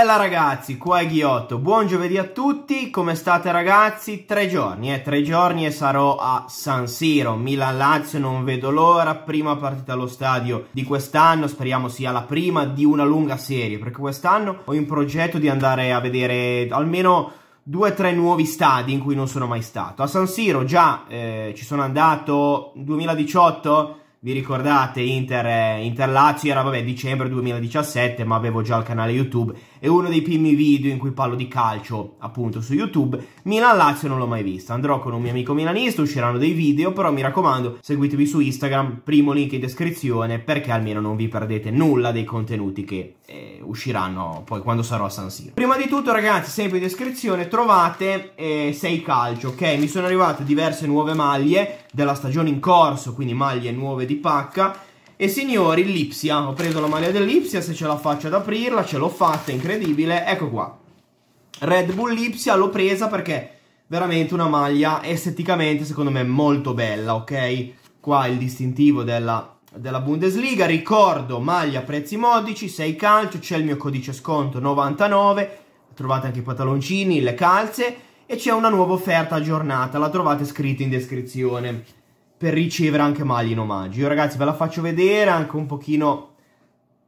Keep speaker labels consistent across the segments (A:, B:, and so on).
A: Bella ragazzi, qua è Ghiotto, buon giovedì a tutti, come state ragazzi? Tre giorni, eh, tre giorni e sarò a San Siro, Milan-Lazio, non vedo l'ora, prima partita allo stadio di quest'anno, speriamo sia la prima di una lunga serie, perché quest'anno ho in progetto di andare a vedere almeno due o tre nuovi stadi in cui non sono mai stato. A San Siro già eh, ci sono andato 2018 vi ricordate Inter, eh, Inter Lazio era vabbè dicembre 2017 ma avevo già il canale YouTube è uno dei primi video in cui parlo di calcio, appunto, su YouTube. Milan-Lazio non l'ho mai vista. andrò con un mio amico milanista, usciranno dei video, però mi raccomando, seguitemi su Instagram, primo link in descrizione, perché almeno non vi perdete nulla dei contenuti che eh, usciranno poi quando sarò a San Siro. Prima di tutto, ragazzi, sempre in descrizione trovate 6 eh, calcio, ok? Mi sono arrivate diverse nuove maglie della stagione in corso, quindi maglie nuove di pacca, e signori, l'Ipsia, ho preso la maglia dell'Ipsia, se ce la faccio ad aprirla, ce l'ho fatta, incredibile, ecco qua. Red Bull Lipsia l'ho presa perché veramente una maglia esteticamente secondo me molto bella, ok? Qua il distintivo della, della Bundesliga, ricordo maglia prezzi modici, 6 calcio, c'è il mio codice sconto 99, trovate anche i pantaloncini, le calze e c'è una nuova offerta aggiornata, la trovate scritta in descrizione per ricevere anche Mali in omaggio. Io ragazzi ve la faccio vedere anche un pochino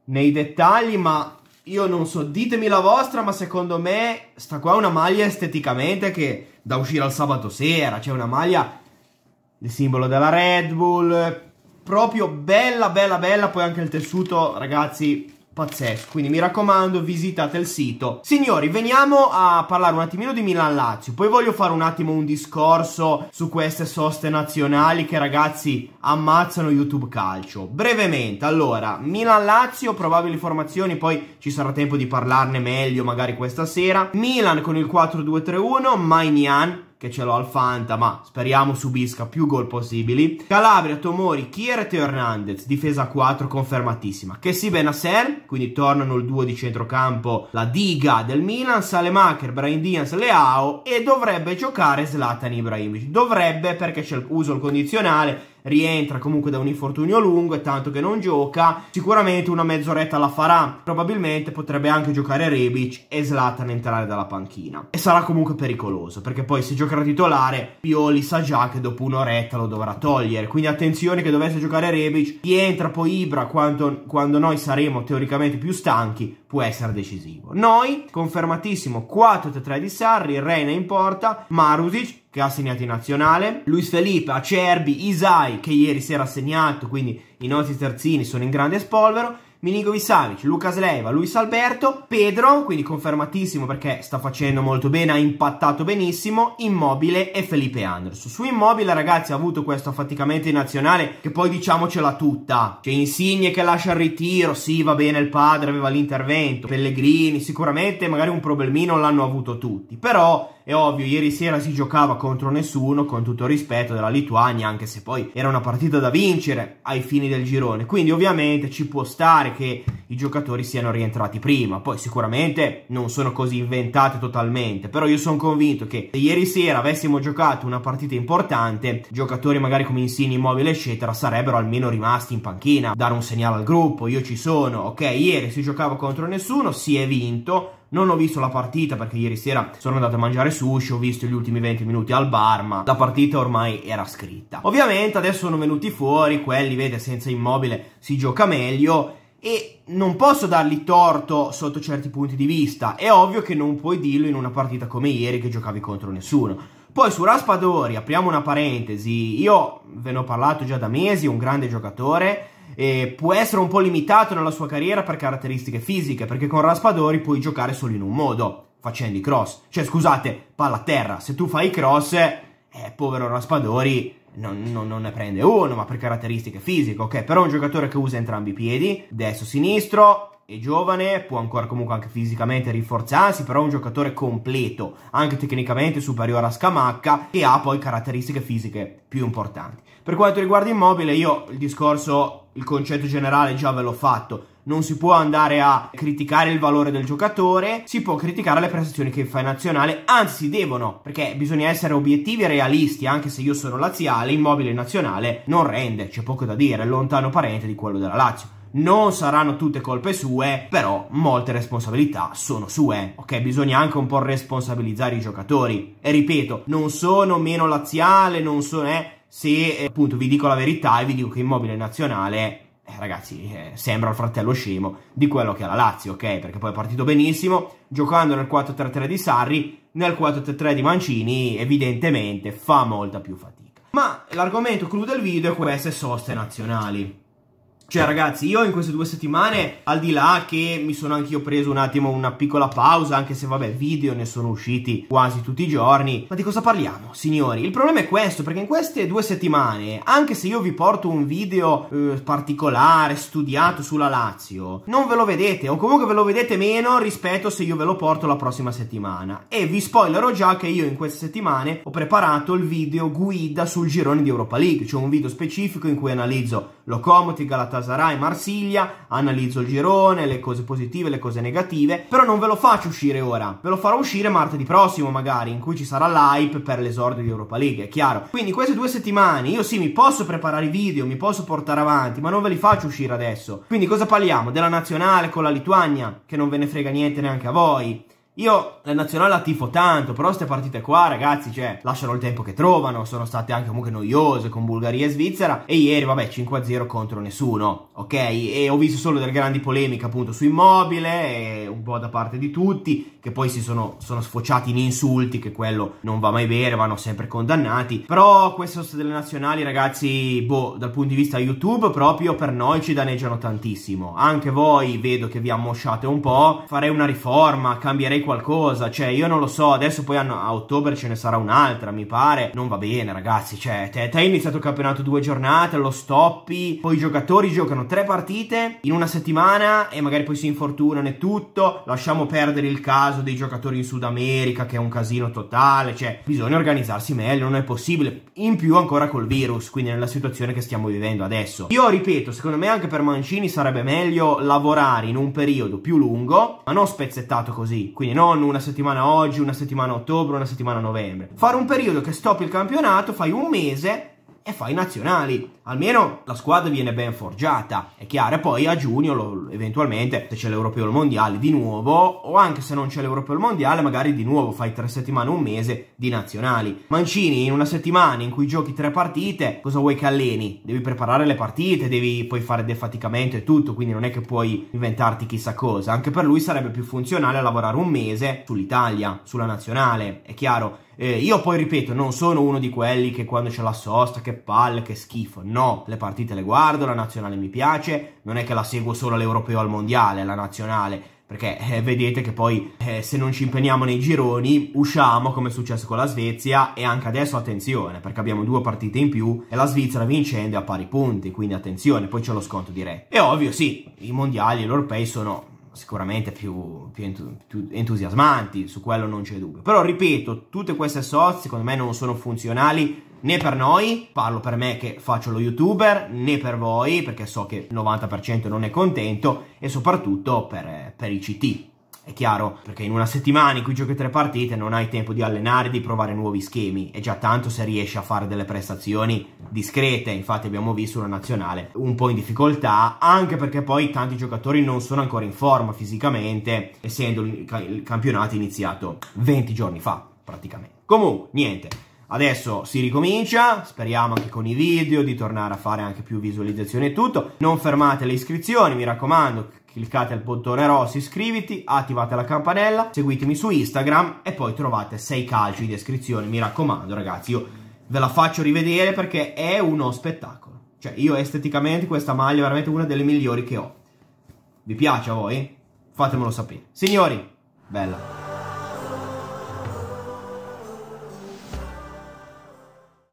A: nei dettagli, ma io non so, ditemi la vostra, ma secondo me sta qua è una maglia esteticamente che da uscire al sabato sera, c'è cioè una maglia il simbolo della Red Bull, proprio bella bella bella, poi anche il tessuto, ragazzi, pazzesco. Quindi mi raccomando, visitate il sito. Signori, veniamo a parlare un attimino di Milan-Lazio. Poi voglio fare un attimo un discorso su queste soste nazionali che ragazzi ammazzano YouTube Calcio. Brevemente, allora, Milan-Lazio, probabili formazioni, poi ci sarà tempo di parlarne meglio magari questa sera. Milan con il 4-2-3-1, Mainian, che ce l'ho al Fanta, ma speriamo subisca più gol possibili. Calabria, Tomori, Kier e Teo Hernandez, difesa 4 confermatissima. Che si Benacer, quindi tornano il duo di centrocampo, la diga del Milan, Salemacher, Brian Diaz, Leao e dovrebbe giocare Zlatan Ibrahimovic. Dovrebbe perché c'è l'uso il condizionale rientra comunque da un infortunio lungo, e tanto che non gioca, sicuramente una mezz'oretta la farà, probabilmente potrebbe anche giocare Rebic e Zlatan entrare dalla panchina. E sarà comunque pericoloso, perché poi se giocherà titolare, Pioli sa già che dopo un'oretta lo dovrà togliere, quindi attenzione che dovesse giocare Rebic, rientra poi Ibra quando, quando noi saremo teoricamente più stanchi, può essere decisivo. Noi, confermatissimo, 4-3 di Sarri, Reina in porta, Marusic, che ha segnato in nazionale, Luis Felipe, Acerbi, Isai che ieri si era segnato, quindi i nostri terzini sono in grande spolvero Milinkovic Savic, Lucas Leiva, Luis Alberto, Pedro, quindi confermatissimo perché sta facendo molto bene, ha impattato benissimo, Immobile e Felipe Anderson. Su Immobile ragazzi ha avuto questo affaticamento in nazionale che poi diciamocela tutta, c'è Insigne che lascia il ritiro, sì va bene il padre aveva l'intervento, Pellegrini sicuramente magari un problemino l'hanno avuto tutti, però è ovvio, ieri sera si giocava contro nessuno, con tutto il rispetto della Lituania, anche se poi era una partita da vincere ai fini del girone. Quindi ovviamente ci può stare pare che i giocatori siano rientrati prima. Poi sicuramente non sono così inventate totalmente, però io sono convinto che se ieri sera avessimo giocato una partita importante, giocatori magari come Insini, Immobile eccetera sarebbero almeno rimasti in panchina, dare un segnale al gruppo, io ci sono, ok, ieri si giocava contro nessuno, si è vinto, non ho visto la partita perché ieri sera sono andato a mangiare sushi, ho visto gli ultimi 20 minuti al bar, ma la partita ormai era scritta. Ovviamente adesso sono venuti fuori quelli, vede, senza immobile si gioca meglio e non posso dargli torto sotto certi punti di vista. È ovvio che non puoi dirlo in una partita come ieri che giocavi contro nessuno. Poi su Raspadori, apriamo una parentesi, io ve ne ho parlato già da mesi, un grande giocatore, eh, può essere un po' limitato nella sua carriera per caratteristiche fisiche, perché con Raspadori puoi giocare solo in un modo, facendo i cross. Cioè, scusate, palla a terra, se tu fai i cross, eh, povero Raspadori, non, non, non, ne prende uno, ma per caratteristiche fisiche, ok? Però è un giocatore che usa entrambi i piedi, destro-sinistro, è giovane, può ancora comunque anche fisicamente rinforzarsi, però è un giocatore completo, anche tecnicamente superiore a Scamacca, che ha poi caratteristiche fisiche più importanti. Per quanto riguarda Immobile, io il discorso, il concetto generale già ve l'ho fatto, non si può andare a criticare il valore del giocatore, si può criticare le prestazioni che fa in nazionale, anzi devono, perché bisogna essere obiettivi e realisti, anche se io sono laziale, immobile nazionale non rende, c'è poco da dire, è lontano parente di quello della Lazio non saranno tutte colpe sue, però molte responsabilità sono sue. Ok, bisogna anche un po' responsabilizzare i giocatori. E ripeto, non sono meno laziale, non sono... Eh, se eh, appunto vi dico la verità e vi dico che Immobile Nazionale eh, ragazzi, eh, sembra il fratello scemo di quello che è la Lazio, ok? Perché poi è partito benissimo, giocando nel 4-3-3 di Sarri, nel 4-3-3 di Mancini, evidentemente fa molta più fatica. Ma l'argomento clou del video è queste soste nazionali. Cioè, ragazzi, io in queste due settimane, al di là che mi sono anch'io preso un attimo una piccola pausa, anche se vabbè, video ne sono usciti quasi tutti i giorni. Ma di cosa parliamo, signori? Il problema è questo, perché in queste due settimane, anche se io vi porto un video eh, particolare, studiato sulla Lazio, non ve lo vedete, o comunque ve lo vedete meno rispetto se io ve lo porto la prossima settimana. E vi spoilerò già che io in queste settimane ho preparato il video guida sul girone di Europa League, cioè un video specifico in cui analizzo Locomotive, Galatasaray, Galatasaray, Marsiglia, analizzo il girone, le cose positive, le cose negative, però non ve lo faccio uscire ora, ve lo farò uscire martedì prossimo magari, in cui ci sarà l'hype per l'esordio di Europa League, è chiaro. Quindi queste due settimane io sì mi posso preparare i video, mi posso portare avanti, ma non ve li faccio uscire adesso. Quindi cosa parliamo? Della nazionale con la Lituania, che non ve ne frega niente neanche a voi. Io la nazionale la tifo tanto, però queste partite qua, ragazzi, cioè, lasciano il tempo che trovano, sono state anche comunque noiose con Bulgaria e Svizzera e ieri, vabbè, 5-0 contro nessuno, ok? E ho visto solo delle grandi polemiche appunto su Immobile, e un po' da parte di tutti, che poi si sono, sono sfociati in insulti, che quello non va mai bene, vanno sempre condannati, però queste sono delle nazionali, ragazzi, boh, dal punto di vista YouTube, proprio per noi ci danneggiano tantissimo, anche voi vedo che vi ammosciate un po', farei una riforma, cambierei qualcosa, qualcosa, cioè io non lo so, adesso poi a, a ottobre ce ne sarà un'altra, mi pare, non va bene ragazzi, cioè te, te hai iniziato il campionato due giornate, lo stoppi, poi i giocatori giocano tre partite in una settimana e magari poi si infortunano e tutto, lasciamo perdere il caso dei giocatori in Sud America che è un casino totale, cioè bisogna organizzarsi meglio, non è possibile, in più ancora col virus, quindi nella situazione che stiamo vivendo adesso. Io ripeto, secondo me anche per Mancini sarebbe meglio lavorare in un periodo più lungo, ma non spezzettato così, quindi non una settimana oggi, una settimana ottobre, una settimana novembre. Fare un periodo che stoppi il campionato, fai un mese e fai nazionali. Almeno la squadra viene ben forgiata, è chiaro, e poi a giugno lo, eventualmente se c'è l'Europeo al Mondiale di nuovo, o anche se non c'è l'Europeo al Mondiale magari di nuovo fai tre settimane, un mese di nazionali. Mancini in una settimana in cui giochi tre partite, cosa vuoi che alleni? Devi preparare le partite, devi poi fare defaticamento e tutto, quindi non è che puoi inventarti chissà cosa, anche per lui sarebbe più funzionale lavorare un mese sull'Italia, sulla nazionale, è chiaro. Eh, io poi ripeto, non sono uno di quelli che quando c'è la sosta, che palle, che schifo, no no, le partite le guardo, la nazionale mi piace, non è che la seguo solo all'europeo o al mondiale, la nazionale, perché eh, vedete che poi eh, se non ci impegniamo nei gironi usciamo come è successo con la Svezia e anche adesso attenzione perché abbiamo due partite in più e la Svizzera vincendo è a pari punti, quindi attenzione, poi c'è lo sconto diretto. E ovvio sì, i mondiali e gli europei sono sicuramente più, più, entusiasmanti, su quello non c'è dubbio. Però ripeto, tutte queste source secondo me non sono funzionali né per noi, parlo per me che faccio lo youtuber, né per voi perché so che il 90% non è contento e soprattutto per, per i CT. È chiaro, perché in una settimana in cui giochi tre partite non hai tempo di allenare, di provare nuovi schemi e già tanto se riesci a fare delle prestazioni discrete, infatti abbiamo visto una nazionale un po' in difficoltà, anche perché poi tanti giocatori non sono ancora in forma fisicamente, essendo il campionato iniziato 20 giorni fa praticamente. Comunque, niente. Adesso si ricomincia, speriamo anche con i video di tornare a fare anche più visualizzazioni e tutto. Non fermate le iscrizioni, mi raccomando, cliccate al bottone rosso, iscriviti, attivate la campanella, seguitemi su Instagram e poi trovate 6 calci in descrizione. Mi raccomando ragazzi, io ve la faccio rivedere perché è uno spettacolo. Cioè io esteticamente questa maglia è veramente una delle migliori che ho. Vi piace a voi? Fatemelo sapere. Signori, bella.